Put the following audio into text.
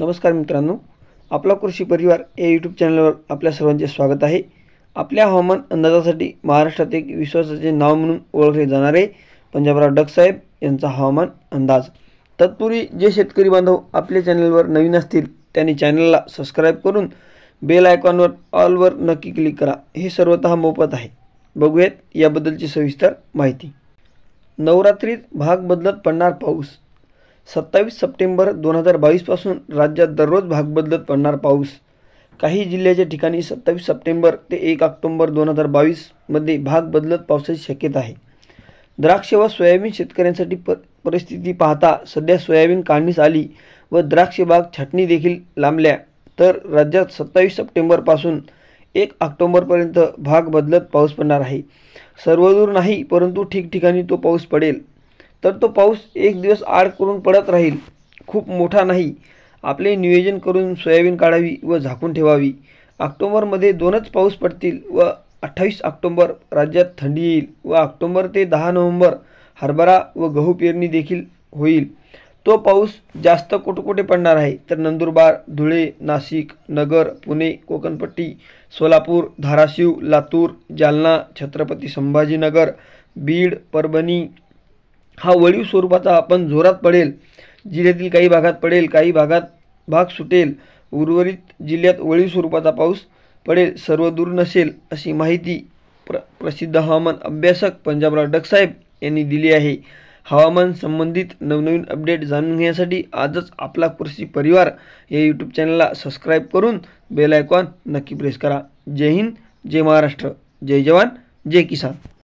नमस्कार मित्रांनो आपला कृषी परिवार या यूट्यूब चॅनलवर आपल्या सर्वांचे स्वागत आहे आपल्या हवामान अंदाजासाठी महाराष्ट्रात एक विश्वासाचे नाव म्हणून ओळखले जाणारे पंजाबराव साहेब यांचा हवामान अंदाज तत्पूर्वी जे शेतकरी बांधव आपल्या चॅनलवर नवीन असतील त्यांनी चॅनलला सबस्क्राईब करून बेल आयकॉनवर ऑलवर नक्की क्लिक करा हे सर्वत मोफत आहे बघूयात याबद्दलची सविस्तर माहिती नवरात्रीत भाग बदलत पडणार पाऊस सत्तावीस सप्टेंबर दोन हजार बावीसपासून राज्यात दररोज भाग बदलत पडणार पाऊस काही जिल्ह्याच्या ठिकाणी सत्तावीस सप्टेंबर ते एक ऑक्टोंबर दोन हजार बावीसमध्ये भाग बदलत पावसाची शक्यता आहे द्राक्ष व सोयाबीन शेतकऱ्यांसाठी प परिस्थिती पाहता सध्या सोयाबीन काढणीस आली व द्राक्ष बाग छाटणी देखील लांबल्या तर राज्यात सत्तावीस सप्टेंबरपासून एक ऑक्टोंबरपर्यंत भाग बदलत पाऊस पडणार आहे सर्वदूर नाही परंतु ठिकठिकाणी तो पाऊस पडेल तर तो पाऊस एक दिवस आड करून पडत राहील खूप मोठा नाही आपले नियोजन करून सोयाबीन काढावी व झाकून ठेवावी ऑक्टोबरमध्ये दोनच पाऊस पडतील व अठ्ठावीस ऑक्टोंबर राज्यात थंडी येईल व ऑक्टोंबर ते दहा नोव्हेंबर हरभरा व गहू पेरणी देखील होईल तो पाऊस जास्त कुठे पडणार आहे तर नंदुरबार धुळे नाशिक नगर पुणे कोकणपट्टी सोलापूर धाराशिव लातूर जालना छत्रपती संभाजीनगर बीड परभणी हा वळीव स्वरूपाचा आपण जोरात पडेल जिल्ह्यातील काही भागात पडेल काही भागात भाग सुटेल उर्वरित जिल्ह्यात वळीव स्वरूपाचा पाऊस पडेल सर्व दूर नसेल अशी माहिती प्र प्रसिद्ध हवामान अभ्यासक पंजाबराव डकसाहेब यांनी दिली आहे हवामान संबंधित नवनवीन अपडेट जाणून घेण्यासाठी आजच आपला कृषी परिवार या यूट्यूब चॅनलला सबस्क्राईब करून बेल आयकॉन नक्की प्रेस करा जय हिंद जय महाराष्ट्र जय जवान जय किसान